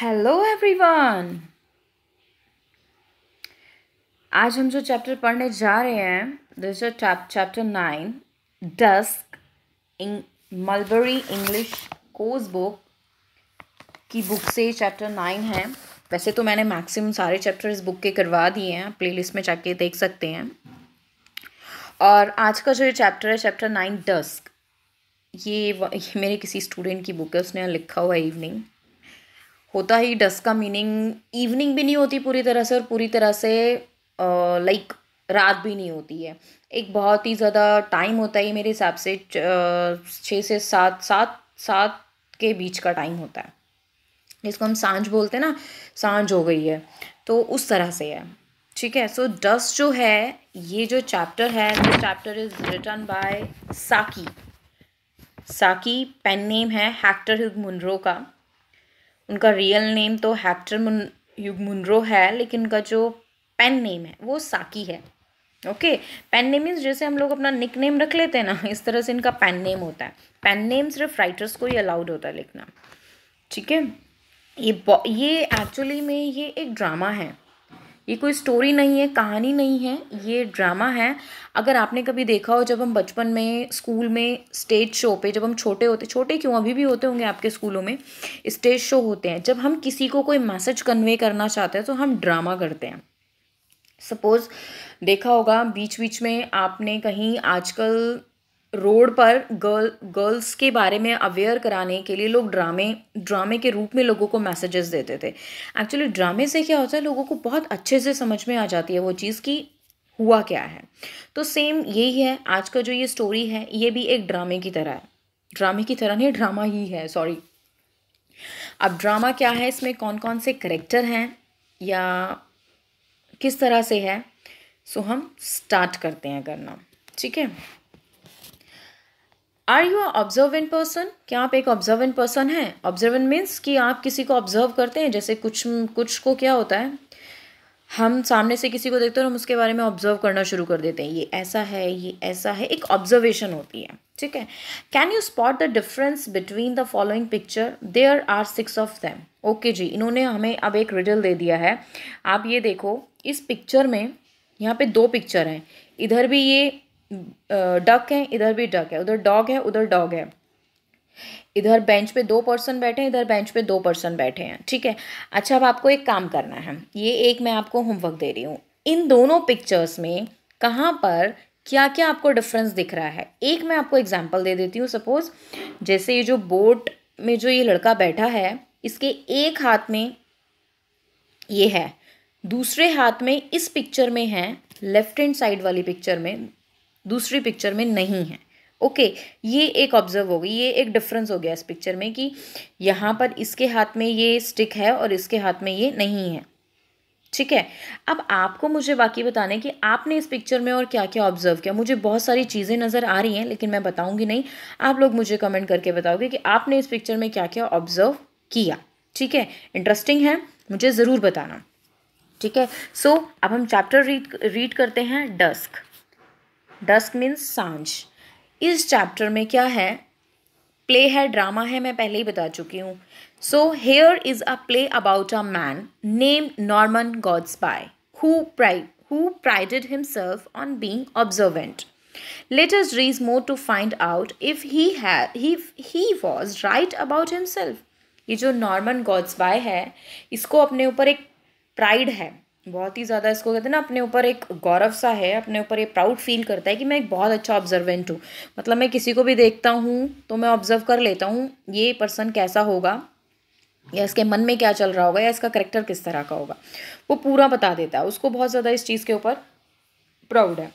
Hello everyone आज हम जो चैप्टर पढ़ने जा रहे हैं this chapter nine dusk in Mulberry English course book की बुक से चैप्टर नाइन है वैसे तो मैंने मैक्सिमम सारे चैप्टर इस बुक के करवा दिए हैं प्लेलिस्ट में जाके देख सकते हैं और आज का जो ये चैप्टर है चैप्टर नाइन डस्क ये, ये मेरे किसी स्टूडेंट की बुक है उसने लिखा हुआ इवनिंग होता ही डस का मीनिंग इवनिंग भी नहीं होती पूरी तरह से और पूरी तरह से लाइक रात भी नहीं होती है एक बहुत ही ज़्यादा टाइम होता है मेरे हिसाब से छः से सात सात सात के बीच का टाइम होता है जिसको हम सांझ बोलते हैं ना सांझ हो गई है तो उस तरह से है ठीक है सो डस्ट जो है ये जो चैप्टर है this chapter is written by Saki Saki pen name है हैक्टर हिग मुनरो का उनका रियल नेम तो हैक्टर मुन मुनरो है लेकिन उनका जो पेन नेम है वो साकी है ओके पेन नेम मीन्स जैसे हम लोग अपना निक नेम रख लेते हैं ना इस तरह से इनका पेन नेम होता है पेन नेम सिर्फ राइटर्स को ही अलाउड होता है लिखना ठीक है ये ये एक्चुअली में ये एक ड्रामा है ये कोई स्टोरी नहीं है कहानी नहीं है ये ड्रामा है अगर आपने कभी देखा हो जब हम बचपन में स्कूल में स्टेज शो पे जब हम छोटे होते छोटे क्यों अभी भी होते होंगे आपके स्कूलों में स्टेज शो होते हैं जब हम किसी को कोई मैसेज कन्वे करना चाहते हैं तो हम ड्रामा करते हैं सपोज़ देखा होगा बीच बीच में आपने कहीं आजकल रोड पर गर्ल गर्ल्स के बारे में अवेयर कराने के लिए लोग ड्रामे ड्रामे के रूप में लोगों को मैसेजेस देते थे एक्चुअली ड्रामे से क्या होता है लोगों को बहुत अच्छे से समझ में आ जाती है वो चीज़ कि हुआ क्या है तो सेम यही है आज का जो ये स्टोरी है ये भी एक ड्रामे की तरह है ड्रामे की तरह नहीं ड्रामा ही है सॉरी अब ड्रामा क्या है इसमें कौन कौन से करेक्टर हैं या किस तरह से है सो हम स्टार्ट करते हैं करना ठीक है are you are observant person क्या आप एक ऑब्जर्वेंट पर्सन हैं ऑब्जर्वेंट मीन्स कि आप किसी को ऑब्जर्व करते हैं जैसे कुछ कुछ को क्या होता है हम सामने से किसी को देखते हैं और हम उसके बारे में ऑब्जर्व करना शुरू कर देते हैं ये ऐसा है ये ऐसा है एक ऑब्जर्वेशन होती है ठीक है can you spot the difference between the following picture there are six of them okay जी इन्होंने हमें अब एक रिडल दे दिया है आप ये देखो इस पिक्चर में यहाँ पे दो पिक्चर हैं इधर भी ये डक है इधर भी डक है उधर डॉग है उधर डॉग है इधर बेंच पे दो पर्सन बैठे हैं इधर बेंच पे दो पर्सन बैठे हैं ठीक है अच्छा अब आपको एक काम करना है ये एक मैं आपको होमवर्क दे रही हूँ इन दोनों पिक्चर्स में कहाँ पर क्या क्या आपको डिफरेंस दिख रहा है एक मैं आपको एग्जाम्पल दे देती हूँ सपोज जैसे ये जो बोट में जो ये लड़का बैठा है इसके एक हाथ में ये है दूसरे हाथ में इस पिक्चर में है लेफ्ट हैंड साइड वाली पिक्चर में दूसरी पिक्चर में नहीं है ओके okay, ये एक ऑब्जर्व हो गई ये एक डिफरेंस हो गया इस पिक्चर में कि यहाँ पर इसके हाथ में ये स्टिक है और इसके हाथ में ये नहीं है ठीक है अब आपको मुझे बाकी बताना है कि आपने इस पिक्चर में और क्या क्या ऑब्जर्व किया मुझे बहुत सारी चीज़ें नज़र आ रही हैं लेकिन मैं बताऊंगी नहीं आप लोग मुझे कमेंट करके बताओगे कि आपने इस पिक्चर में क्या क्या ऑब्जर्व किया ठीक है इंटरेस्टिंग है मुझे ज़रूर बताना ठीक है सो so, अब हम चैप्टर रीड रीड करते हैं डस्क डस्क मीन्स सांझ इस चैप्टर में क्या है प्ले है ड्रामा है मैं पहले ही बता चुकी हूँ so here is a play about a man name Norman God's bye who who prided himself on being observant let us read more to find out if he had if he was right ये जो Norman God's bye है इसको अपने ऊपर एक pride है बहुत ही ज़्यादा इसको कहते हैं ना अपने ऊपर एक गौरव सा है अपने ऊपर ये प्राउड फील करता है कि मैं एक बहुत अच्छा ऑब्जर्वेंट हूँ मतलब मैं किसी को भी देखता हूँ तो मैं ऑब्जर्व कर लेता हूँ ये पर्सन कैसा होगा या इसके मन में क्या चल रहा होगा या इसका करेक्टर किस तरह का होगा वो पूरा बता देता है उसको बहुत ज़्यादा इस चीज़ के ऊपर प्राउड है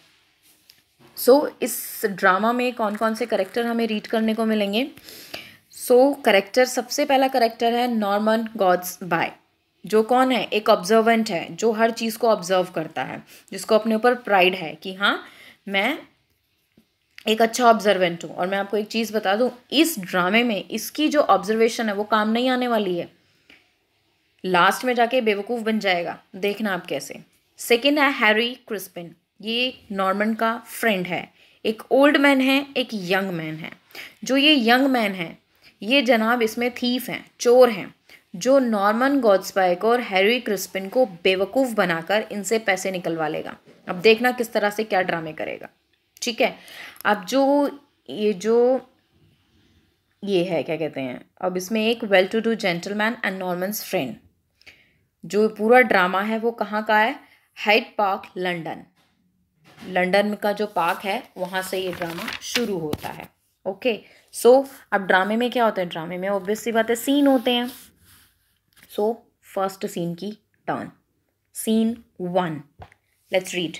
सो so, इस ड्रामा में कौन कौन से करेक्टर हमें रीड करने को मिलेंगे सो so, करेक्टर सबसे पहला करेक्टर है नॉर्मन गॉड्स बाय जो कौन है एक ऑब्जर्वेंट है जो हर चीज़ को ऑब्जर्व करता है जिसको अपने ऊपर प्राइड है कि हाँ मैं एक अच्छा ऑब्जर्वेंट हूँ और मैं आपको एक चीज़ बता दूँ इस ड्रामे में इसकी जो ऑब्जर्वेशन है वो काम नहीं आने वाली है लास्ट में जाके बेवकूफ़ बन जाएगा देखना आप कैसे सेकेंड है हैरी क्रिस्पिन ये नॉर्मन का फ्रेंड है एक ओल्ड मैन है एक यंग मैन है जो ये यंग मैन है ये जनाब इसमें थीफ हैं चोर हैं जो नॉर्मन गॉड्सबाइक और हैरी क्रिस्पिन को बेवकूफ़ बनाकर इनसे पैसे निकलवा लेगा अब देखना किस तरह से क्या ड्रामे करेगा ठीक है अब जो ये जो ये है क्या कहते हैं अब इसमें एक well to do gentleman and Norman's friend जो पूरा ड्रामा है वो कहाँ का है हाइट पार्क लंडन लंडन का जो पार्क है वहाँ से ये ड्रामा शुरू होता है ओके सो so, अब ड्रामे में क्या होता है ड्रामे में ऑब्वियसली बातें सीन होते हैं सो फर्स्ट सीन की turn scene one let's read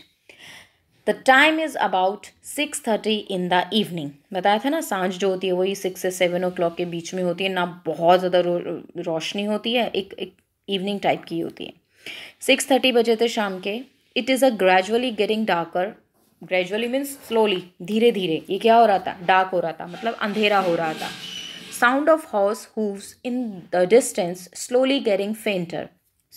the time is about six thirty in the evening बताया था ना सांझ जो होती है वही सिक्स से सेवन ओ क्लॉक के बीच में होती है ना बहुत ज़्यादा रो, रोशनी होती है एक एक इवनिंग टाइप की होती है सिक्स थर्टी बजे थे शाम के it is a gradually getting darker gradually means slowly धीरे धीरे ये क्या हो रहा था डार्क हो रहा था मतलब अंधेरा हो रहा था sound of horse hooves in the distance slowly getting fainter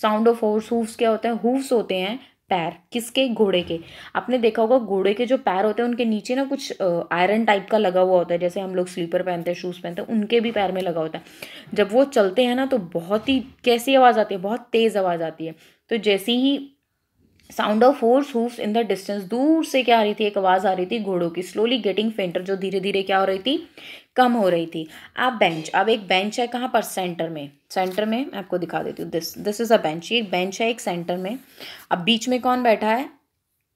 sound of horse hooves क्या होते हैं हूव्स होते हैं पैर किसके घोड़े के आपने देखा होगा घोड़े के जो पैर होते हैं उनके नीचे ना कुछ आयरन टाइप का लगा हुआ होता है जैसे हम लोग स्लीपर पहनते हैं शूज़ पहनते हैं उनके भी पैर में लगा होता है जब वो चलते हैं ना तो बहुत ही कैसी आवाज़ आती है बहुत तेज़ आवाज़ आती है तो जैसे ही sound of horse hooves in the distance दूर से क्या आ रही थी एक आवाज़ आ रही थी घोड़ों की स्लोली गेटिंग फेंटर जो धीरे धीरे क्या हो रही थी कम हो रही थी अब बेंच अब एक बेंच है कहाँ पर सेंटर में सेंटर में मैं आपको दिखा देती हूँ this this is a bench ये एक बेंच है एक सेंटर में अब बीच में कौन बैठा है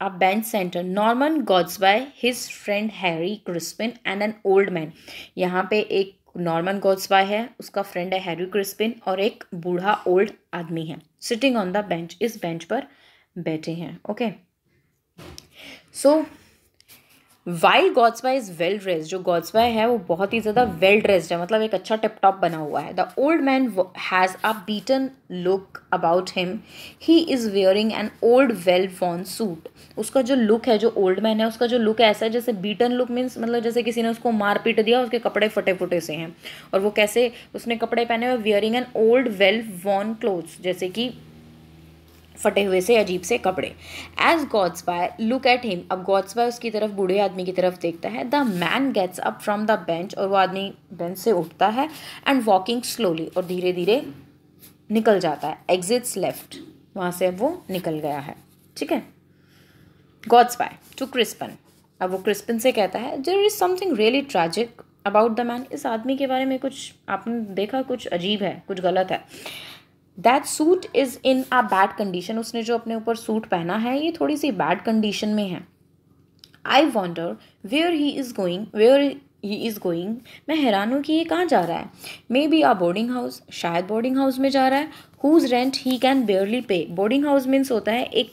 अब bench centre Norman Gortsby his friend Harry Crispin and an old man यहाँ पे एक नॉर्मन बाय है उसका फ्रेंड है हैरी क्रिस्पिन और एक बूढ़ा ओल्ड आदमी है सिटिंग ऑन द बेंच इस बेंच पर बैठे हैं okay so while Gortsby is well dressed जो गॉड्सबा है वो बहुत ही ज़्यादा वेल ड्रेस्ड है मतलब एक अच्छा टिप टॉप बना हुआ है the old man has a beaten look about him he is wearing an old well worn suit उसका जो लुक है जो ओल्ड मैन है उसका जो लुक ऐसा है जैसे बीटन लुक मीन्स मतलब जैसे किसी ने उसको मार पीट दिया उसके कपड़े फटे फुटे से हैं और वो कैसे उसने कपड़े पहने हुए wearing an old well worn clothes जैसे कि फटे हुए से अजीब से कपड़े as Gortsby look at him अब गॉड्स बाय उसकी तरफ बूढ़े आदमी की तरफ देखता है the man gets up from the bench और वो आदमी बेंच से उठता है एंड वॉकिंग स्लोली और धीरे धीरे निकल जाता है एग्जिट्स लेफ्ट वहाँ से वो निकल गया है ठीक है गॉड्स बाय टू क्रिस्पन अब वो क्रिस्पन से कहता है there is something really tragic about the man इस आदमी के बारे में कुछ आपने देखा कुछ अजीब है कुछ गलत है that suit is in a bad condition उसने जो अपने ऊपर सूट पहना है ये थोड़ी सी बैड कंडीशन में है I wonder where he is going where he is going मैं हैरान हूँ कि ये कहाँ जा रहा है maybe a boarding house शायद बोर्डिंग हाउस में जा रहा है whose rent he can barely pay boarding house means होता है एक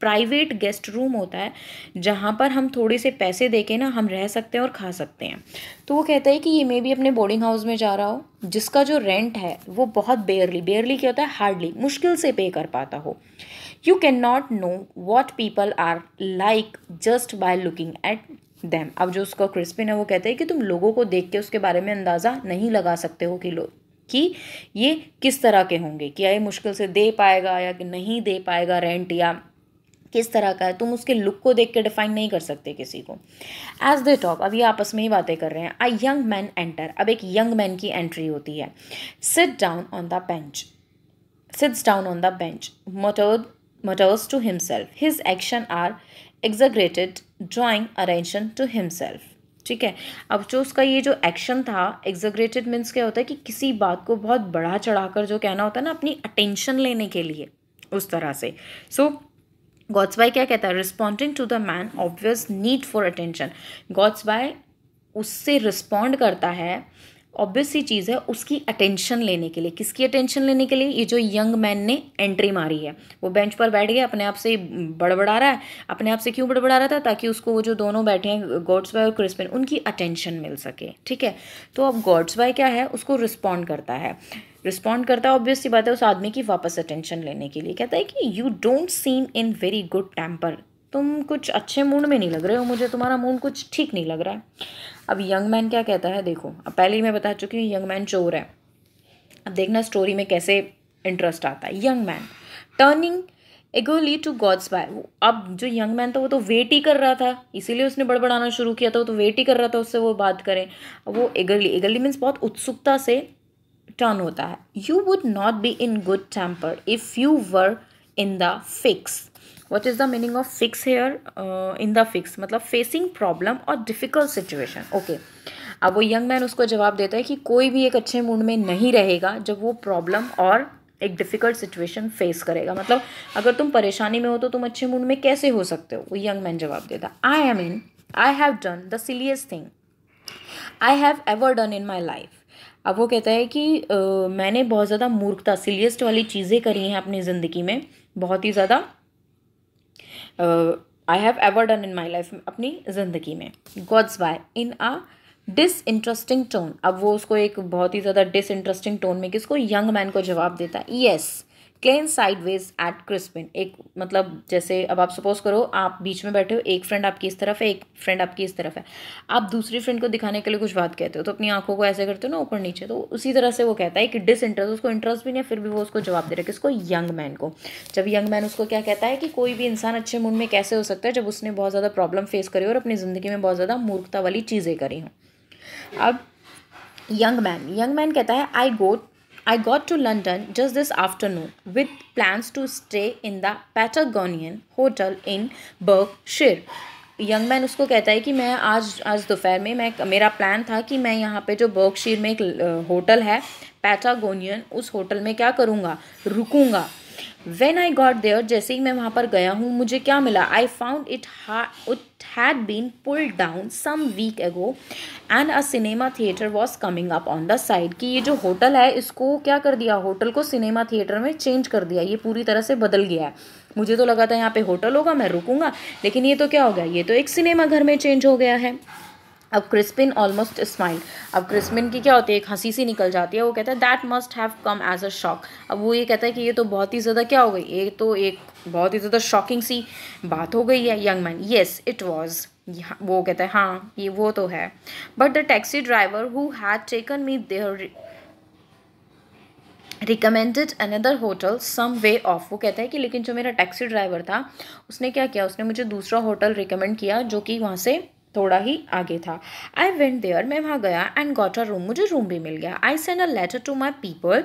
प्राइवेट गेस्ट रूम होता है जहाँ पर हम थोड़े से पैसे दे के ना हम रह सकते हैं और खा सकते हैं तो वो कहता है कि ये मे भी अपने बोर्डिंग हाउस में जा रहा हो जिसका जो रेंट है वो बहुत बेयरली बेयरली क्या होता है हार्डली मुश्किल से पे कर पाता हो you can not know what people are like just by looking at them अब जो उसका क्रिस्पिन है वो कहते हैं कि तुम लोगों को देख के उसके बारे में अंदाज़ा नहीं लगा सकते हो कि लोग कि ये किस तरह के होंगे क्या ये मुश्किल से दे पाएगा या कि नहीं दे पाएगा रेंट या किस तरह का है तुम उसके लुक को देख के डिफाइन नहीं कर सकते किसी को एज दे टॉक अब ये आपस में ही बातें कर रहे हैं आई यंग मैन एंटर अब एक यंग मैन की एंट्री होती है sit down on the bench sits down on the bench muttered mutters to himself his actions are exaggerated drawing attention to himself ठीक है अब जो उसका ये जो एक्शन था एग्जग्रेटेड मीन्स क्या होता है कि किसी बात को बहुत बढ़ा चढ़ा कर जो कहना होता है ना अपनी अटेंशन लेने के लिए उस तरह से सो so, गॉड्स बाय क्या कहता है responding to the man obvious need for attention Gortsby उससे रिस्पॉन्ड करता है ऑब्वियस ही चीज़ है उसकी अटेंशन लेने के लिए किसकी अटेंशन लेने के लिए ये जो यंग मैन ने एंट्री मारी है वो बेंच पर बैठ गया अपने आप से बड़बड़ा रहा है अपने आप से क्यों बड़बड़ा रहा था ताकि उसको वो जो दोनों बैठे हैं गॉड्स बाय और क्रिस्पिन उनकी अटेंशन मिल सके ठीक है तो अब गॉड्स बाय क्या है उसको रिस्पॉन्ड करता है रिस्पॉन्ड करता है ऑब्वियसली बात है उस आदमी की वापस अटेंशन लेने के लिए कहता है कि you don't seem in very good temper तुम कुछ अच्छे मूड में नहीं लग रहे हो मुझे तुम्हारा मूड कुछ ठीक नहीं लग रहा है अब यंग मैन क्या कहता है देखो अब पहले ही मैं बता चुकी हूँ यंग मैन चोर है अब देखना स्टोरी में कैसे इंटरेस्ट आता है young man turning eagerly to Gortsby अब जो यंग मैन था वो तो वेट ही कर रहा था इसीलिए उसने बड़बड़ाना शुरू किया था वो तो वेट ही कर रहा था उससे वो बात करें वो एगली एगली मीन्स बहुत उत्सुकता से टर्न होता है you would not be in good temper if you were in the fix what is the meaning of fix here in the fix मतलब फेसिंग प्रॉब्लम और डिफ़िकल्ट सिचुएशन ओके अब वो यंग मैन उसको जवाब देता है कि कोई भी एक अच्छे मूड में नहीं रहेगा जब वो प्रॉब्लम और एक डिफ़िकल्ट सिचुएशन फेस करेगा मतलब अगर तुम परेशानी में हो तो तुम अच्छे मूड में कैसे हो सकते हो वो यंग मैन जवाब देता I am in I have done the silliest thing I have ever done in my life अब वो कहता है कि आ, मैंने बहुत ज़्यादा मूर्खता सिलियस्ट वाली चीज़ें करी हैं अपनी ज़िंदगी में बहुत ही ज़्यादा I have ever done in my life अपनी ज़िंदगी में Gortsby in a dis interesting tone अब वो उसको एक बहुत ही ज़्यादा डिस इंटरेस्टिंग टोन में किसको यंग मैन को जवाब देता है yes yes, glance sideways at Crispin एक मतलब जैसे अब आप सपोज करो आप बीच में बैठे हो एक फ्रेंड आपकी इस तरफ है एक फ्रेंड आपकी इस तरफ है आप दूसरी फ्रेंड को दिखाने के लिए कुछ बात कहते हो तो अपनी आंखों को ऐसे करते हो ना ऊपर नीचे तो उसी तरह से वो कहता है कि डिसइंटरेस्ट उसको इंटरेस्ट भी नहीं है फिर भी वो उसको जवाब दे रहा है किसको यंग मैन को जब यंग मैन उसको क्या कहता है कि कोई भी इंसान अच्छे मूड में कैसे हो सकता है जब उसने बहुत ज़्यादा प्रॉब्लम फेस करी और अपनी ज़िंदगी में बहुत ज़्यादा मूर्खता वाली चीज़ें करी हों अब यंग मैन यंग मैन कहता है I go I got to London just this afternoon with plans to stay in the Patagonian Hotel in Berkshire. Young man उसको कहता है कि मैं आज आज दोपहर में मैं मेरा प्लान था कि मैं यहाँ पे जो बर्कशीर में एक होटल है पैटागोनियन उस होटल में क्या करूँगा रुकूँगा वेन आई गॉट देयर जैसे ही मैं वहाँ पर गया हूँ मुझे क्या मिला I found it it had been pulled down some weeks ago and a cinema theatre was coming up on the side कि ये जो होटल है इसको क्या कर दिया होटल को सिनेमा थिएटर में चेंज कर दिया ये पूरी तरह से बदल गया है मुझे तो लगा था यहाँ पे होटल होगा मैं रुकूंगा लेकिन ये तो क्या हो गया ये तो एक सिनेमा घर में चेंज हो गया है अब क्रिस्पिन ऑलमोस्ट स्माइल अब क्रिस्पिन की क्या होती है एक हंसी सी निकल जाती है वो कहता है that must have come as a shock अब वो ये कहता है कि ये तो बहुत ही ज़्यादा क्या हो गई ये तो एक बहुत ही ज़्यादा शॉकिंग सी बात हो गई है young man yes it was वो कहता है हाँ ये वो तो है but the taxi driver who had taken me there recommended another hotel some way off वो कहता है कि लेकिन जो मेरा टैक्सी ड्राइवर था उसने क्या किया उसने मुझे दूसरा होटल रिकमेंड किया जो कि वहाँ से थोड़ा ही आगे था आई वेंट देयर मैं वहाँ गया एंड गॉट अ रूम मुझे रूम भी मिल गया I send a letter to my people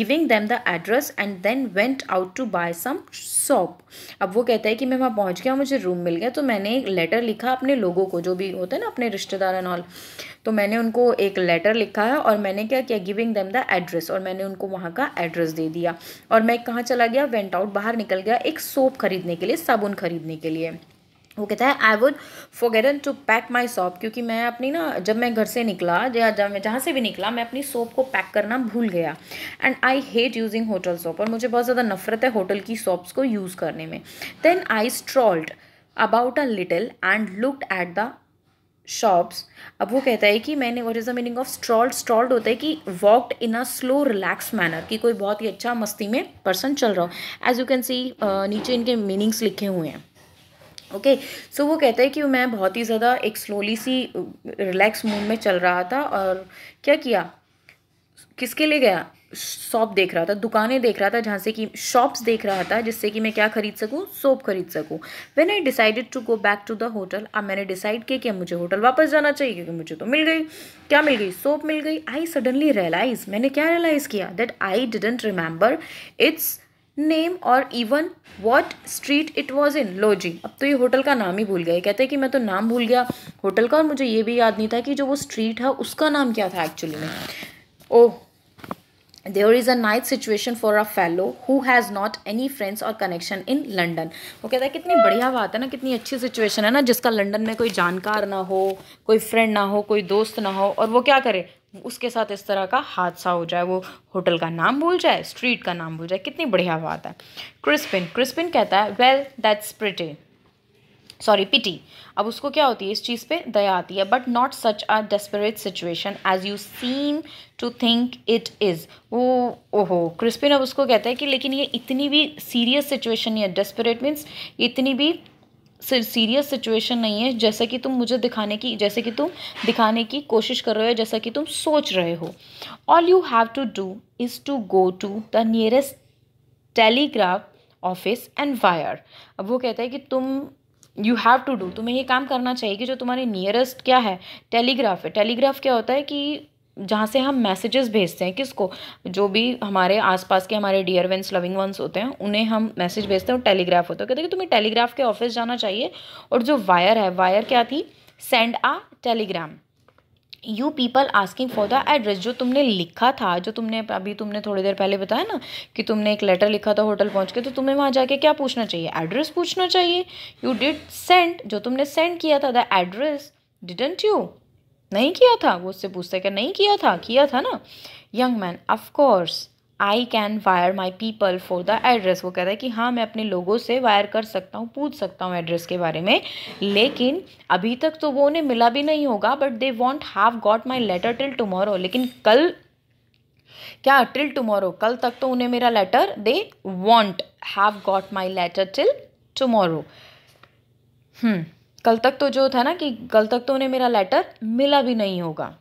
giving them the address and then went out to buy some soap अब वो कहता है कि मैं वहाँ पहुँच गया मुझे रूम मिल गया तो मैंने एक लेटर लिखा अपने लोगों को जो भी होते हैं ना अपने रिश्तेदार एंड ऑल तो मैंने उनको एक लेटर लिखा है और मैंने क्या किया गिविंग देम द एड्रेस और मैंने उनको वहाँ का एड्रेस दे दिया और मैं कहाँ चला गया वेंट आउट बाहर निकल गया एक सोप खरीदने के लिए साबुन खरीदने के लिए वो कहता है I would forgotten to pack my soap क्योंकि मैं अपनी ना जब मैं घर से निकला या जब मैं जहाँ से भी निकला मैं अपनी सॉप को पैक करना भूल गया and I hate using hotel soap और मुझे बहुत ज़्यादा नफरत है होटल की सॉप्स को यूज़ करने में then I strolled about a little and looked at the shops अब वो कहता है कि मैंने what is the meaning of strolled strolled होता है कि walked in a slow relax manner कि कोई बहुत ही अच्छा मस्ती में पर्सन चल रहा हो एज यू कैन सी नीचे इनके मीनिंग्स लिखे हुए हैं ओके okay. सो so, वो कहता है कि मैं बहुत ही ज़्यादा एक स्लोली सी रिलैक्स uh, मूड में चल रहा था और क्या किया किसके लिए गया शॉप देख रहा था दुकानें देख रहा था जहाँ से कि शॉप्स देख रहा था जिससे कि मैं क्या खरीद सकूँ सोप खरीद सकूँ when I decided to go back to the hotel अब मैंने डिसाइड किया कि मुझे होटल वापस जाना चाहिए क्योंकि मुझे तो मिल गई क्या मिल गई सोप मिल गई आई सडनली रियलाइज़ मैंने क्या रियलाइज़ किया that I didn't remember its name और even what street it was in लो जी अब तो ये होटल का नाम ही भूल गए कहते हैं कि मैं तो नाम भूल गया होटल का और मुझे ये भी याद नहीं था कि जो वो स्ट्रीट है उसका नाम क्या था एक्चुअली में oh there is a nice situation for a fellow who has not any friends और कनेक्शन इन लंडन वो कहता है कितनी बढ़िया बात है ना कितनी अच्छी सिचुएशन है ना जिसका लंडन में कोई जानकार ना हो कोई फ्रेंड ना हो कोई दोस्त ना हो और वो क्या करे उसके साथ इस तरह का हादसा हो जाए वो होटल का नाम भूल जाए स्ट्रीट का नाम भूल जाए कितनी बढ़िया बात है क्रिस्पिन क्रिस्पिन कहता है well that's pretty sorry pity अब उसको क्या होती है इस चीज़ पे दया आती है but not such a desperate situation as you seem to think it is वो ओहो क्रिस्पिन अब उसको कहता है कि लेकिन ये इतनी भी सीरियस सिचुएशन नहीं है डेस्परेट मीन्स इतनी भी सीरियस सिचुएशन नहीं है जैसे कि तुम मुझे दिखाने की जैसे कि तुम दिखाने की कोशिश कर रहे हो जैसा कि तुम सोच रहे हो all you have to do is to go to the nearest telegraph office and wire अब वो कहता है कि तुम यू हैव टू डू तुम्हें ये काम करना चाहिए कि जो तुम्हारे नियरेस्ट क्या है टेलीग्राफ है टेलीग्राफ क्या होता है कि जहाँ से हम मैसेजेस भेजते हैं किसको जो भी हमारे आसपास के हमारे डियर वंस लविंग वंस होते हैं उन्हें हम मैसेज भेजते हैं और टेलीग्राफ होता है कहते हैं कि तुम्हें टेलीग्राफ के ऑफिस जाना चाहिए और जो वायर है वायर क्या थी send a telegram you people asking for the address जो तुमने लिखा था जो तुमने अभी तुमने थोड़ी देर पहले बताया ना कि तुमने एक लेटर लिखा था होटल पहुँच के तो तुम्हें वहाँ जाके क्या पूछना चाहिए एड्रेस पूछना चाहिए यू डिड सेंड जो तुमने सेंड किया था द एड्रेस डिडेंट यू नहीं किया था वो उससे पूछते क्या नहीं किया था किया था ना young man of course I can wire my people for the address वो कहता है कि हाँ मैं अपने लोगों से वायर कर सकता हूँ पूछ सकता हूँ एड्रेस के बारे में लेकिन अभी तक तो वो उन्हें मिला भी नहीं होगा but they won't have got my letter till tomorrow लेकिन कल क्या टिल टुमारो कल तक तो उन्हें मेरा letter they won't have got my letter till tomorrow hmm कल तक तो जो था ना कि कल तक तो उन्हें मेरा लेटर मिला भी नहीं होगा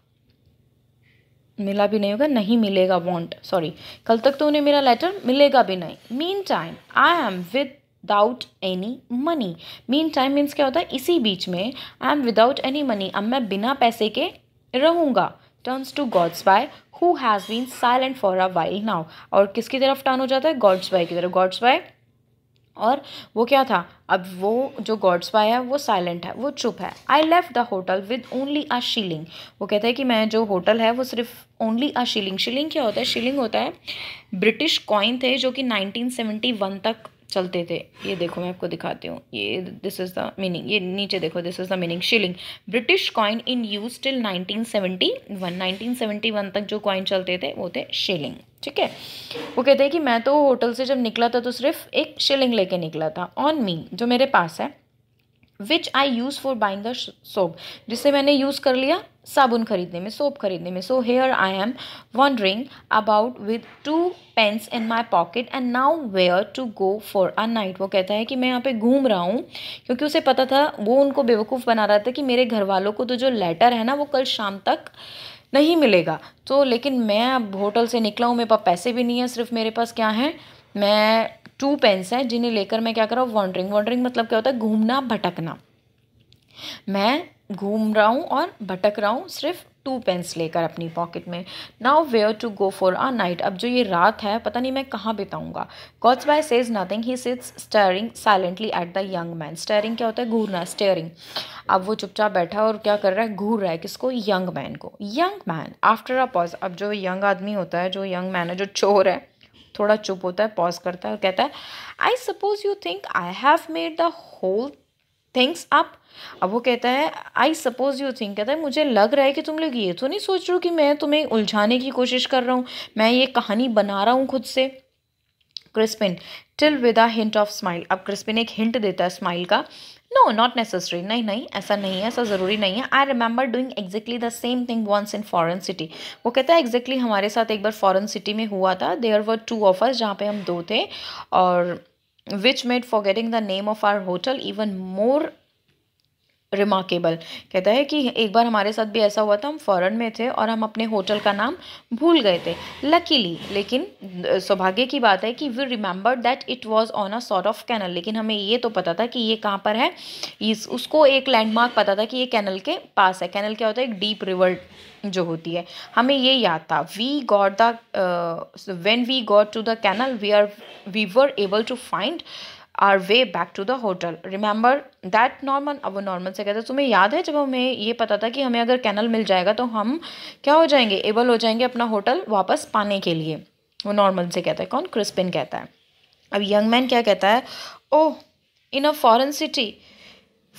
मिला भी नहीं होगा नहीं मिलेगा वॉन्ट सॉरी कल तक तो उन्हें मेरा लेटर मिलेगा भी नहीं mean time I am with without any money mean time means क्या होता है इसी बीच में I am without any money अब मैं बिना पैसे के रहूँगा turns to God's bye who has been silent for a while now और किसकी तरफ टर्न हो जाता है गॉड्स बाय की तरफ गॉड्स बाय और वो क्या था अब वो जो गॉड्स बाय है वो साइलेंट है वो चुप है I leave the hotel with only a shilling वो कहता है कि मैं जो होटल है वो सिर्फ ओनली आ शीलिंग शीलिंग क्या होता है शीलिंग होता है ब्रिटिश कॉइन थे जो कि 1971 तक चलते थे ये देखो मैं आपको दिखाती हूँ ये दिस इज़ द मीनिंग ये नीचे देखो this is the meaning shilling British coin in use till 1971 1971 तक जो कॉइन चलते थे वो थे शिलिंग ठीक है वो कहते हैं कि मैं तो होटल से जब निकला था तो सिर्फ एक शिलिंग लेके निकला था ऑन मी जो मेरे पास है which I use for buying the soap जिससे मैंने यूज़ कर लिया साबुन खरीदने में सोप खरीदने में so here I am wandering about with two pence in my pocket and now where to go for a night वो कहता है कि मैं यहाँ पे घूम रहा हूँ क्योंकि उसे पता था वो उनको बेवकूफ़ बना रहा था कि मेरे घर वालों को तो जो लेटर है ना वो कल शाम तक नहीं मिलेगा तो लेकिन मैं अब होटल से निकला हूँ मेरे पास पैसे भी नहीं है सिर्फ मेरे पास क्या है मैं टू पेन्स हैं जिन्हें लेकर मैं क्या कर रहा हूँ वॉन्ड्रिंग वॉन्ड्रिंग मतलब क्या होता है घूमना भटकना मैं घूम रहा हूँ और भटक रहा हूँ सिर्फ टू पेंस लेकर अपनी पॉकेट में now where to go for a night अब जो ये रात है पता नहीं मैं कहाँ बिताऊँगा Godsby says nothing he sits staring silently at the young man staring क्या होता है घूरना स्टेयरिंग अब वो चुपचाप बैठा और क्या कर रहा है घूर रहा है किसको यंग मैन को young man after a pause अब जो यंग आदमी होता है जो यंग मैन है जो चोर है थोड़ा चुप होता है पॉज करता है और कहता है I suppose you think I have made the whole things up अब वो कहता है आई सपोज यू थिंक कहता है मुझे लग रहा है कि तुम लोग ये तो नहीं सोच रहे हो कि मैं तुम्हें उलझाने की कोशिश कर रहा हूँ मैं ये कहानी बना रहा हूँ खुद से Crispin till with a hint of smile अब क्रिस्पिन एक हिंट देता है स्माइल का नो नॉट नेसेसरी नहीं नहीं ऐसा नहीं है ऐसा ज़रूरी नहीं है I remember doing exactly the same thing once in foreign city वो कहता है एग्जैक्टली exactly हमारे साथ एक बार फॉरेन सिटी में हुआ था देयर वर टू ऑफर्स जहाँ पे हम दो थे और which made for getting the name of our hotel even more remarkable कहता है कि एक बार हमारे साथ भी ऐसा हुआ था हम फॉरन में थे और हम अपने होटल का नाम भूल गए थे लकीली लेकिन सौभाग्य की बात है कि we remember that it was on a sort of canal लेकिन हमें ये तो पता था कि ये कहाँ पर है इस उसको एक लैंडमार्क पता था कि ये कैनल के पास है कैनल क्या होता है एक डीप रिवर जो होती है हमें ये याद था we got the when we got to the canal we are we were able to find our way back to the hotel remember that normal अब वो नॉर्मल से कहता है तुम्हें याद है जब हमें ये पता था कि हमें अगर कैनल मिल जाएगा तो हम क्या हो जाएंगे एबल हो जाएंगे अपना होटल वापस पाने के लिए वो नॉर्मल से कहता है कौन क्रिस्पिन कहता है अब यंग मैन क्या कहता है ओह इन अ फॉरन सिटी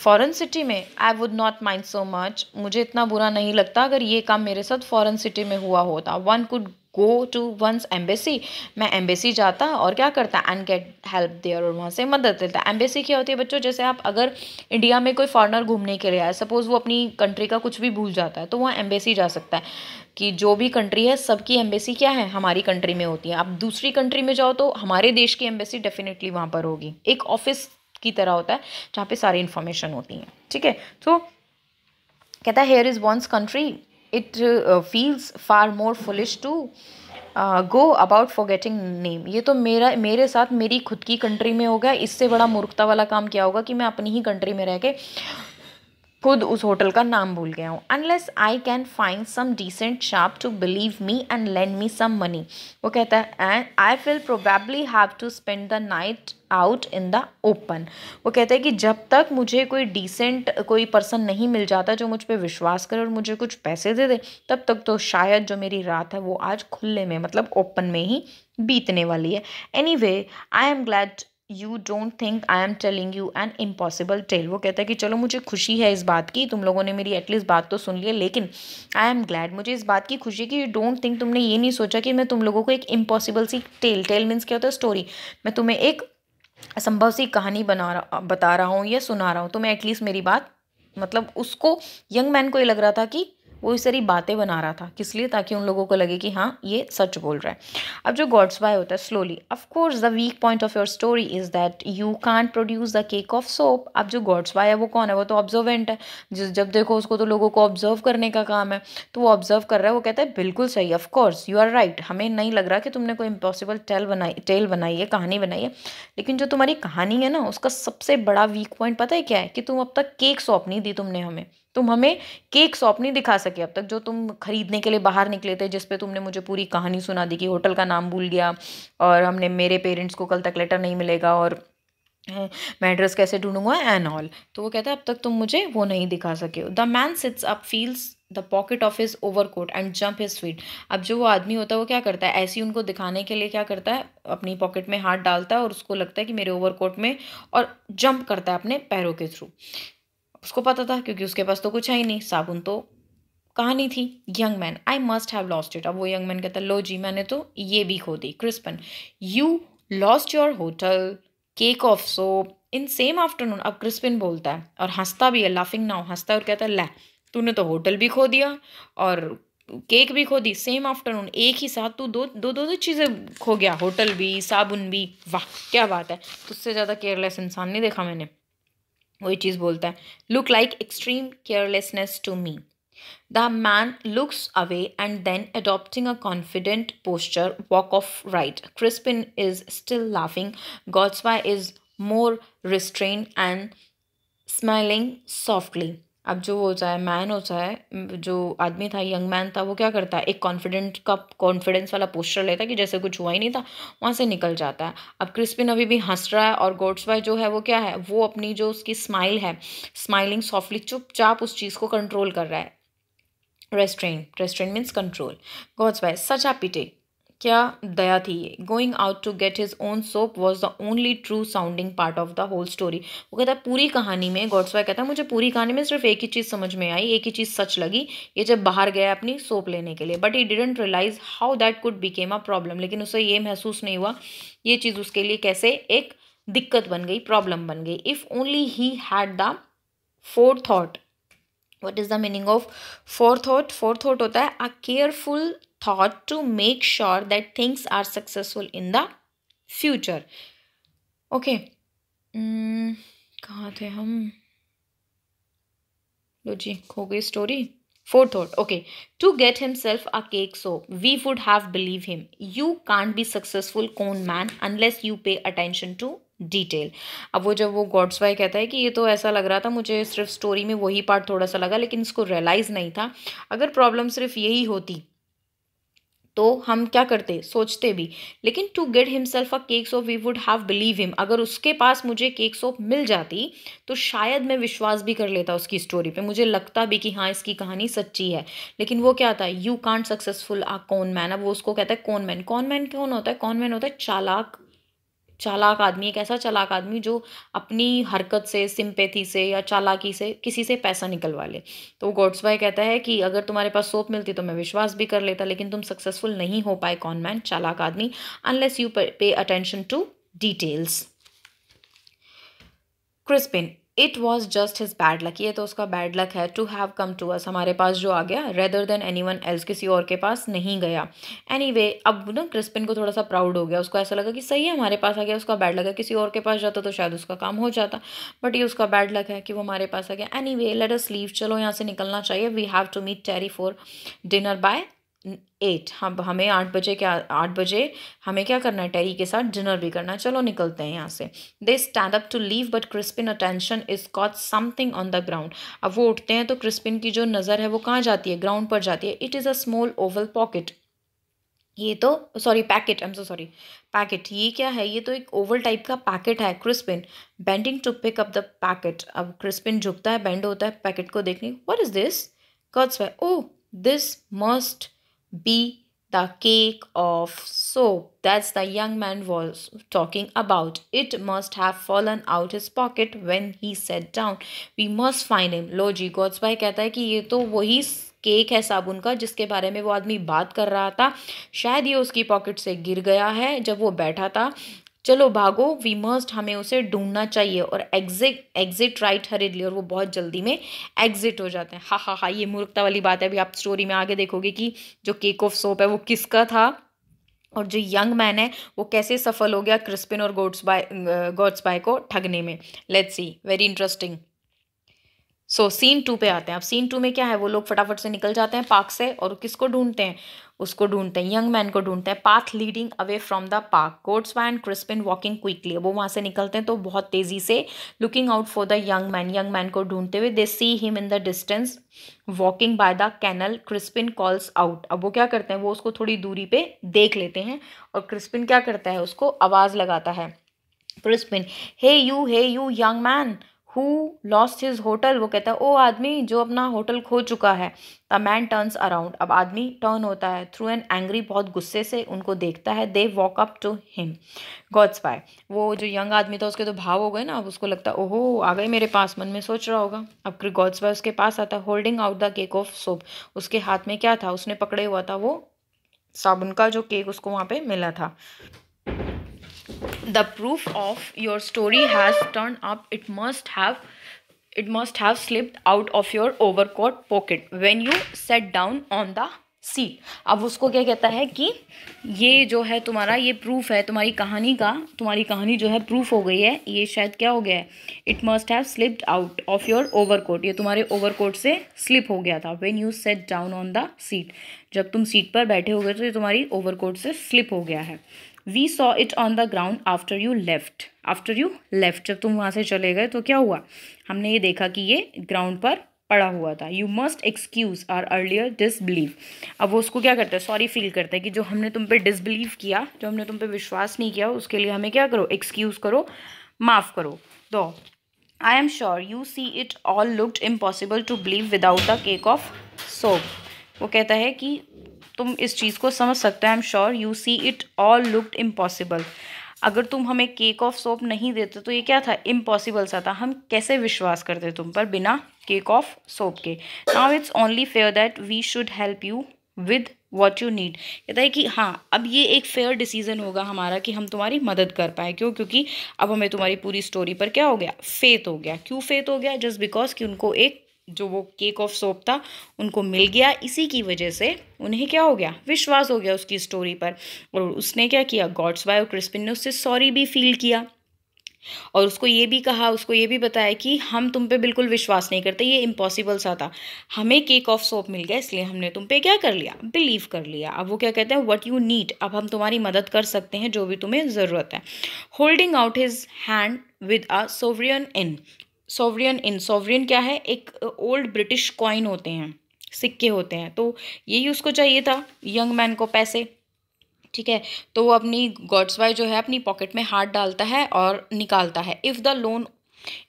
फॉरन सिटी में I would not mind so much मुझे इतना बुरा नहीं लगता अगर ये काम मेरे साथ फ़ॉरन सिटी में हुआ होता one could go to one's embassy मैं एम्बेसी जाता और क्या करता एंड गेट हेल्प देयर और वहाँ से मदद लेता एम्बेसी क्या होती है बच्चों जैसे आप अगर इंडिया में कोई फॉरनर घूमने के लिए आए सपोज़ वो अपनी कंट्री का कुछ भी भूल जाता है तो वहाँ एम्बेसी जा सकता है कि जो भी कंट्री है सबकी एम्बेसी क्या है हमारी कंट्री में होती है आप दूसरी कंट्री में जाओ तो हमारे देश की एम्बेसी डेफिनेटली वहाँ पर होगी एक ऑफिस की तरह होता है जहाँ पे सारी इन्फॉर्मेशन होती है ठीक है तो कहता है here is one's country it feels far more foolish to go about forgetting name ये तो मेरा मेरे साथ मेरी खुद की कंट्री में हो गया इससे बड़ा मूर्खता वाला काम क्या होगा कि मैं अपनी ही कंट्री में रह के खुद उस होटल का नाम भूल गया हूँ unless I can find some decent sharp to believe me and lend me some money वो कहता है and I will probably have to spend the night out in the open वो कहते हैं कि जब तक मुझे कोई डिसेंट कोई पर्सन नहीं मिल जाता जो मुझ पर विश्वास करे और मुझे कुछ पैसे दे दे तब तक तो शायद जो मेरी रात है वो आज खुले में मतलब ओपन में ही बीतने वाली है anyway I am glad you don't think I am telling you an impossible tale वो कहता है कि चलो मुझे खुशी है इस बात की तुम लोगों ने मेरी एटलीस्ट बात तो सुन ली है लेकिन आई एम ग्लैड मुझे इस बात की खुशी है कि यू डोंट थिंक तुमने ये नहीं सोचा कि मैं तुम लोगों को एक impossible see tale tale means क्या होता है स्टोरी मैं तुम्हें एक संभव सी कहानी बना रहा बता रहा हूँ या सुना रहा हूँ तो मैं एटलीस्ट मेरी बात मतलब उसको यंग मैन को ये लग रहा था कि वो इस सारी बातें बना रहा था किस लिए ताकि उन लोगों को लगे कि हाँ ये सच बोल रहा है अब जो गॉड्स बाय होता है slowly of course the weak point of your story is that you can produce the cake of soap अब जो गॉड्स बाय है वो कौन है वो तो ऑब्जर्वेंट है जिस जब देखो उसको तो लोगों को ऑब्जर्व करने का काम है तो वो ऑब्जर्व कर रहा है वो कहता है बिल्कुल सही ऑफकोर्स यू आर राइट हमें नहीं लग रहा कि तुमने कोई इम्पॉसिबल टेल बनाई टेल बनाई है कहानी बनाई है लेकिन जो तुम्हारी कहानी है ना उसका सबसे बड़ा वीक पॉइंट पता है क्या है कि तुम अब तक केक सौंप नहीं दी तुमने हमें तुम हमें केक शॉप नहीं दिखा सके अब तक जो तुम खरीदने के लिए बाहर निकले थे जिस पे तुमने मुझे पूरी कहानी सुना दी कि होटल का नाम भूल गया और हमने मेरे पेरेंट्स को कल तक लेटर नहीं मिलेगा और मैं एड्रेस कैसे ढूंढूंगा एंड ऑल तो वो कहता है अब तक तुम मुझे वो नहीं दिखा सके the man sits up feels the pocket of his overcoat and jump his feet अब जो वो आदमी होता है वो क्या करता है ऐसे ही उनको दिखाने के लिए क्या करता है अपनी पॉकेट में हाथ डालता है और उसको लगता है कि मेरे ओवर कोट में और जंप करता है अपने पैरों के थ्रू उसको पता था क्योंकि उसके पास तो कुछ है ही नहीं साबुन तो कहानी थी young man I must have lost it अब वो यंग मैन कहता लो जी मैंने तो ये भी खो दी Crispin you lost your hotel cake of soap in same afternoon अब क्रिस्पिन बोलता है और हंसता भी है लाफिंग नाउ हंसता है और कहता है ले तूने तो होटल भी खो दिया और केक भी खो दी सेम आफ्टरनून एक ही साथ तू दो दो दो, दो चीज़ें खो गया होटल भी साबुन भी वाह क्या बात है उससे ज़्यादा केयरलेस इंसान नहीं देखा मैंने Which is बोलता look like extreme carelessness to me. The man looks away and then, adopting a confident posture, walk off right. Crispin is still laughing. Godsby is more restrained and smiling softly. अब जो होता है man होता है जो आदमी था young man था वो क्या करता है एक कॉन्फिडेंट का कॉन्फिडेंस वाला पोस्टर लेता है कि जैसे कुछ हुआ ही नहीं था वहाँ से निकल जाता है अब क्रिस्पिन अभी भी हंस रहा है और गोड्स बाय जो है वो क्या है वो अपनी जो उसकी स्माइल है स्माइलिंग सॉफ्टली चुपचाप उस चीज़ को कंट्रोल कर रहा है restraint restraint means control Godsby such happy क्या दया थी ये going out to get his own soap was the only true sounding part of the whole story वो कहता है पूरी कहानी में गॉड्स वाई कहता है मुझे पूरी कहानी में सिर्फ एक ही चीज़ समझ में आई एक ही चीज़ सच लगी ये जब बाहर गया अपनी सोप लेने के लिए but he didn't realize how that could became a problem लेकिन उसे ये महसूस नहीं हुआ ये चीज़ उसके लिए कैसे एक दिक्कत बन गई प्रॉब्लम बन गई if only he had the forethought what is the meaning of forethought forethought होता है a careful thought to make sure that things are successful in the future okay. hmm, kahan the hum lo ji kho gayi story fourth thought okay to get himself a cake so we would have believe him you can't be successful con man unless you pay attention to detail अब वो जब वो God's Y कहता है कि ये तो ऐसा लग रहा था मुझे सिर्फ स्टोरी में वही पार्ट थोड़ा सा लगा लेकिन इसको रियलाइज़ नहीं था अगर प्रॉब्लम सिर्फ यही होती तो हम क्या करते सोचते भी लेकिन to get himself a cake soap we would have believe him अगर उसके पास मुझे केक सोप मिल जाती तो शायद मैं विश्वास भी कर लेता उसकी स्टोरी पे मुझे लगता भी कि हाँ इसकी कहानी सच्ची है लेकिन वो क्या था यू कॉन्ट सक्सेसफुल आ कौन मैन अब वो उसको कहता है कौन मैन कौन मैन कौन होता है कौन मैन होता है चालाक चालाक आदमी एक ऐसा चालाक आदमी जो अपनी हरकत से सिंपैथी से या चालाकी से किसी से पैसा निकलवा ले तो गॉड्स बाय कहता है कि अगर तुम्हारे पास सोप मिलती तो मैं विश्वास भी कर लेता लेकिन तुम सक्सेसफुल नहीं हो पाए कॉन मैन चालाक आदमी unless you pay attention to details Crispin it was just his bad luck ये तो उसका बैड लक है to have come to us हमारे पास जो आ गया rather than anyone else किसी और के पास नहीं गया एनी वे अब ना क्रिस्पिन को थोड़ा सा प्राउड हो गया उसको ऐसा लगा कि सही है हमारे पास आ गया उसका बैड लक है किसी और के पास जाता तो शायद उसका काम हो जाता बट ये उसका बैड लक है कि वो हमारे पास आ गया anyway let us leave चलो यहाँ से निकलना चाहिए we have to meet Terry for dinner by eight हम हमें आठ बजे क्या आठ बजे हमें क्या करना है टेरी के साथ डिनर भी करना है चलो निकलते हैं यहाँ से they stand up to leave but Crispin attention is caught something on the ground अब वो उठते हैं तो क्रिस्पिन की जो नज़र है वो कहाँ जाती है ग्राउंड पर जाती है it is a small oval pocket ये तो sorry packet I am so sorry packet ये क्या है ये तो एक ओवल टाइप का पैकेट है Crispin bending to pick up the packet अब क्रिस्पिन झुकता है बेंड होता है पैकेट को देखने what is this cuts way oh this must B the cake of soap that's the young man was talking about. It must have fallen out his pocket when he sat down. We must find him. lo ji god's bhai kehta hai ki ye to wahi cake है साबुन का जिसके बारे में वो आदमी बात कर रहा था शायद ये उसकी पॉकेट से गिर गया है जब वो बैठा था चलो भागो वी मस्ट हमें उसे ढूंढना चाहिए और एग्जिट एग्जिट राइट हरिड और वो बहुत जल्दी में एग्जिट हो जाते हैं हा हा हा ये मूर्खता वाली बात है अभी आप स्टोरी में आगे देखोगे कि जो केक ऑफ सोप है वो किसका था और जो यंग मैन है वो कैसे सफल हो गया क्रिस्पिन और गोड्स बाय गॉड्स बाय को ठगने में let's see very interesting so scene two पे आते हैं अब सीन टू में क्या है वो लोग फटाफट से निकल जाते हैं पार्क से और किसको ढूंढते हैं उसको ढूंढते हैं यंग मैन को ढूंढते हैं path leading away from the park coats and Crispin walking quickly वो वहाँ से निकलते हैं तो बहुत तेज़ी से looking out for the young man young man को ढूंढते हुए they see him in the distance walking by the canal Crispin calls out अब वो क्या करते हैं वो उसको थोड़ी दूरी पर देख लेते हैं और क्रिस्पिन क्या करता है उसको आवाज़ लगाता है Crispin hey you hey you young man who lost his hotel वो कहता है ओ आदमी जो अपना होटल खो चुका है द मैन टर्न्स अराउंड अब आदमी टर्न होता है थ्रू एन एंग्री बहुत गुस्से से उनको देखता है they walk up to him Godsby वो जो यंग आदमी था उसके तो भाव हो गए ना अब उसको लगता ओहो आ गए मेरे पास मन में सोच रहा होगा अब फिर गॉड्स बाय उसके पास आता है holding out the cake of soap उसके हाथ में क्या था उसने पकड़े हुआ था वो साबुन का जो केक उसको वहाँ पे मिला था the proof of your story has turned up it must have it must have slipped out of your overcoat pocket when you sat down on the seat अब उसको क्या कहता है कि ये जो है तुम्हारा ये प्रूफ है तुम्हारी कहानी का तुम्हारी कहानी जो है प्रूफ हो गई है ये शायद क्या हो गया है it must have slipped out of your overcoat ये तुम्हारे ओवरकोट से स्लिप हो गया था when you sat down on the seat जब तुम सीट पर बैठे हो गए तो ये तुम्हारी ओवरकोट से स्लिप हो गया है we saw it on the ground after you left after you left जब तुम वहाँ से चले गए तो क्या हुआ हमने ये देखा कि ये ग्राउंड पर पड़ा हुआ था you must excuse our earlier disbelief अब वो उसको क्या करता है सॉरी फील करता है कि जो हमने तुम पे डिसबिलीव किया जो हमने तुम पे विश्वास नहीं किया उसके लिए हमें क्या करो एक्सक्यूज़ करो माफ़ करो दो I am sure you see it all looked impossible to believe without the cake of soap वो कहता है कि तुम इस चीज़ को समझ सकते हो I am sure you see it all looked impossible अगर तुम हमें केक ऑफ सोप नहीं देते तो ये क्या था इम्पॉसिबल सा था हम कैसे विश्वास करते तुम पर बिना केक ऑफ सोप के now it's only fair that we should help you with what you need कहता है कि हाँ अब ये एक फेयर डिसीजन होगा हमारा कि हम तुम्हारी मदद कर पाए क्यों क्योंकि अब हमें तुम्हारी पूरी स्टोरी पर क्या हो गया फेथ हो गया क्यों फेथ हो गया जस्ट बिकॉज कि उनको एक जो वो केक ऑफ सोप था उनको मिल गया इसी की वजह से उन्हें क्या हो गया विश्वास हो गया उसकी स्टोरी पर और उसने क्या किया गॉड्स बाय और क्रिस्पिन ने उससे सॉरी भी फील किया और उसको ये भी कहा उसको ये भी बताया कि हम तुम पे बिल्कुल विश्वास नहीं करते ये इम्पॉसिबल सा था हमें केक ऑफ सोप मिल गया इसलिए हमने तुम पे क्या कर लिया बिलीव कर लिया अब वो क्या कहते हैं व्हाट यू नीड अब हम तुम्हारी मदद कर सकते हैं जो भी तुम्हें ज़रूरत है holding out his hand with a sovereign in sovereign in sovereign क्या है एक ओल्ड ब्रिटिश कॉइन होते हैं सिक्के होते हैं तो यही उसको चाहिए था यंग मैन को पैसे ठीक है तो वो अपनी गॉड्स वाई जो है अपनी पॉकेट में हाथ डालता है और निकालता है if the loan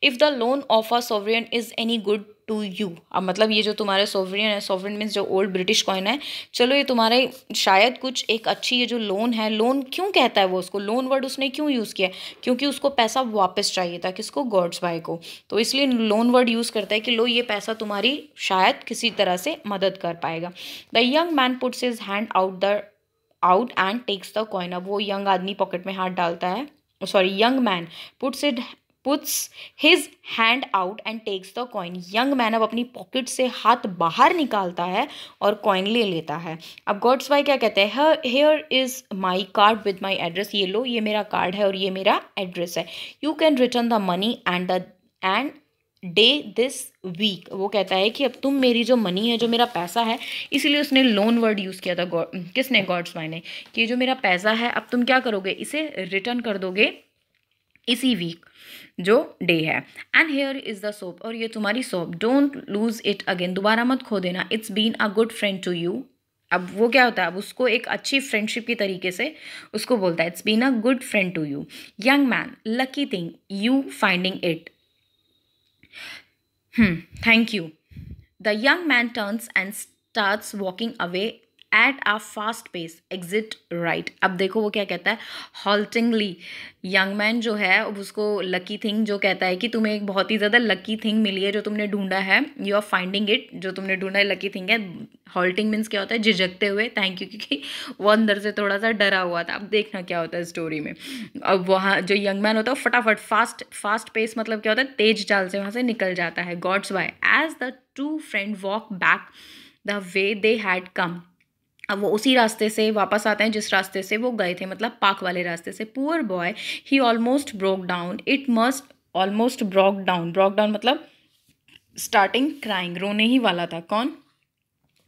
if the loan of a sovereign is any good to you अब मतलब ये जो तुम्हारे सोवरियन है सोवरियन मीन्स जो ओल्ड ब्रिटिश कॉइन है चलो ये तुम्हारे शायद कुछ एक अच्छी ये जो लोन है लोन क्यों कहता है वो उसको लोन वर्ड उसने क्यों यूज़ किया क्योंकि उसको पैसा वापस चाहिए था किसको गॉड्स बाय को तो इसलिए लोन वर्ड यूज़ करता है कि लो ये पैसा तुम्हारी शायद किसी तरह से मदद कर पाएगा the young man puts his hand out the out and takes the coin अब वो यंग आदमी पॉकेट में हाथ डालता है sorry young man puts it puts his hand out and takes the coin young man अब अपनी पॉकेट से हाथ बाहर निकालता है और कॉइन ले लेता है अब गॉड्स वाई क्या कहते हैं here is my card with my address ये लो ये मेरा कार्ड है और ये मेरा एड्रेस है you can return the money and the end day this week वो कहता है कि अब तुम मेरी जो मनी है जो मेरा पैसा है इसीलिए उसने लोन वर्ड यूज़ किया था गौ, किसने गॉड्स वाई ने कि जो मेरा पैसा है अब तुम क्या करोगे इसे रिटर्न कर दोगे इसी वीक जो डे है and here is the soap और ये तुम्हारी soap don't lose it again दोबारा मत खो देना it's been a good friend to you अब वो क्या होता है अब उसको एक अच्छी फ्रेंडशिप के तरीके से उसको बोलता है it's been a good friend to you young man lucky thing you finding it thank you the young man turns and starts walking away at a fast pace exit right अब देखो वो क्या कहता है हॉल्टिंगली यंग मैन जो है उसको lucky thing जो कहता है कि तुम्हें एक बहुत ही ज़्यादा लकी थिंग मिली है जो तुमने ढूंढा है यू आर फाइंडिंग इट जो तुमने ढूंढा है लकी थिंग है हॉल्टिंग मीन्स क्या होता है झिझकते हुए थैंक यू क्योंकि वो अंदर से थोड़ा सा डरा हुआ था अब देखना क्या होता है स्टोरी में अब वहाँ जो यंग मैन होता है वो फटाफट फास्ट फास्ट पेस मतलब क्या होता है तेज चाल से वहाँ से निकल जाता है Godsby as the two friend walk back the way they had come अब वो उसी रास्ते से वापस आते हैं जिस रास्ते से वो गए थे मतलब पाक वाले रास्ते से poor boy he almost broke down it must almost broke down broke down मतलब स्टार्टिंग क्राइंग रोने ही वाला था कौन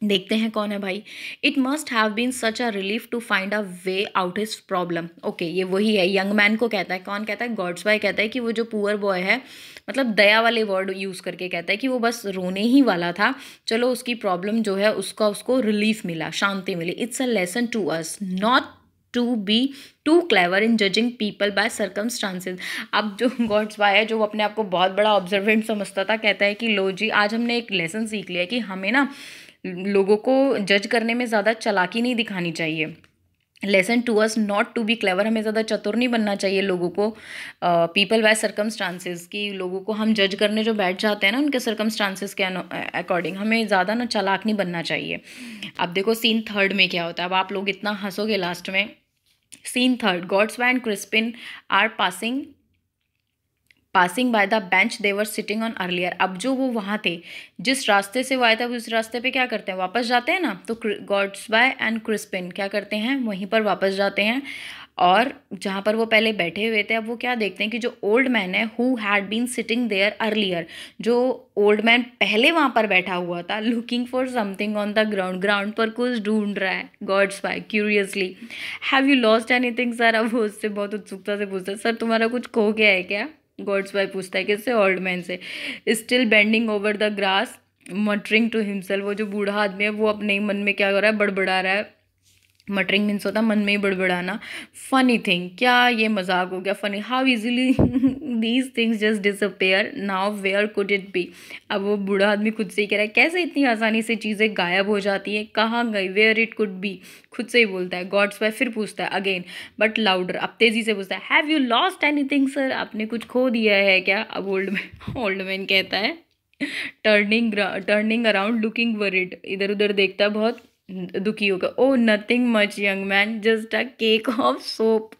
देखते हैं कौन है भाई it must have been such a relief to find a way out his problem okay ये वही है यंग मैन को कहता है कौन कहता है गॉड्स बाय कहता है कि वो जो पुअर बॉय है मतलब दया वाले वर्ड यूज़ करके कहता है कि वो बस रोने ही वाला था चलो उसकी प्रॉब्लम जो है उसका उसको रिलीफ मिला शांति मिली it's a lesson to us not to be too clever in judging people by circumstances अब जो गॉड्स बाय है जो अपने आप को बहुत बड़ा ऑब्जर्वेंट समझता था कहता है कि लो जी आज हमने एक लेसन सीख लिया कि हमें ना लोगों को जज करने में ज़्यादा चलाकी नहीं दिखानी चाहिए lesson to us not to be clever हमें ज़्यादा चतुर नहीं बनना चाहिए लोगों को पीपल बाय सर्कमस्टांसिस कि लोगों को हम जज करने जो बैठ जाते हैं ना उनके सर्कमस्टांसिस के अकॉर्डिंग हमें ज़्यादा ना चलाक नहीं बनना चाहिए अब देखो सीन थर्ड में क्या होता है अब आप लोग इतना हंसोगे लास्ट में scene third Gods and Crispin are passing passing by the bench they were sitting on earlier अब जो वो वहाँ थे जिस रास्ते से वो आए थे उस रास्ते पे क्या करते हैं वापस जाते हैं ना तो गॉड्स बाय एंड क्रिस्पिन क्या करते हैं वहीं पर वापस जाते हैं और जहाँ पर वो पहले बैठे हुए थे अब वो क्या देखते हैं कि जो ओल्ड मैन है who had been sitting there earlier जो ओल्ड मैन पहले वहाँ पर बैठा हुआ था looking for something on the ground ground पर कुछ ढूंढ रहा है Godsby curiously have you lost anything sir अब वो उससे बहुत उत्सुकता से पूछते सर तुम्हारा कुछ खो गया है क्या गॉड्स वाई पूछता है किससे ओल्ड मैन से still bending over the grass muttering to himself वो जो बूढ़ा आदमी है वो अपने ही मन में क्या कर रहा है बड़बड़ा रहा है मटरिंग मीन्स होता है मन में ही बड़बड़ाना फ़नी थिंग क्या ये मजाक हो गया funny how easily these things just disappear now where could it be अब वो बूढ़ा आदमी खुद से ही कह रहा है कैसे इतनी आसानी से चीज़ें गायब हो जाती हैं कहाँ गई वेयर इट कुड बी खुद से ही बोलता है गॉड्स वाई फिर पूछता है अगेन बट लाउडर अब तेज़ी से पूछता है have you lost anything sir आपने कुछ खो दिया है क्या अब ओल्ड मैन ओल्ड मैन कहता है turning turning around looking worried इधर उधर देखता है बहुत दुखी होगा oh nothing much young man just a cake of soap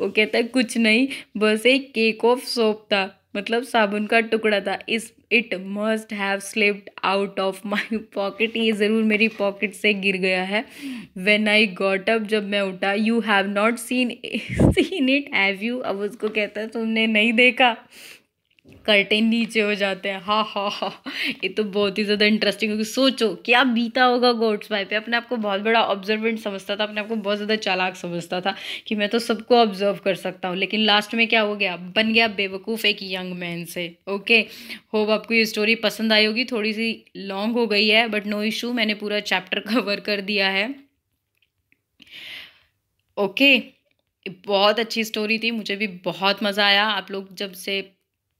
वो कहता है कुछ नहीं बस एक केक ऑफ सोप था मतलब साबुन का टुकड़ा था इस it must have slipped out of my pocket ये ज़रूर मेरी पॉकेट से गिर गया है वेन आई गॉट अप जब मैं उठा you have not seen seen it have you अब उसको कहता है तुमने नहीं देखा कर्टेन नीचे हो जाते हैं हा हा हा ये तो बहुत ही ज़्यादा इंटरेस्टिंग होगी सोचो क्या बीता होगा गोड्स भाई पे अपने आप को बहुत बड़ा ऑब्जर्वेंट समझता था अपने आप को बहुत ज़्यादा चालाक समझता था कि मैं तो सबको ऑब्जर्व कर सकता हूँ लेकिन लास्ट में क्या हो गया बन गया बेवकूफ़ एक यंग मैन से ओके होप आपको ये स्टोरी पसंद आई होगी थोड़ी सी लॉन्ग हो गई है बट नो इशू मैंने पूरा चैप्टर कवर कर दिया है ओके okay. बहुत अच्छी स्टोरी थी मुझे भी बहुत मज़ा आया आप लोग जब से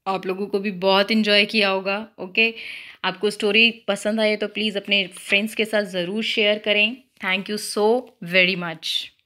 आप लोगों को भी बहुत इन्जॉय किया होगा ओके आपको स्टोरी पसंद आए तो प्लीज़ अपने फ्रेंड्स के साथ ज़रूर शेयर करें thank you so very much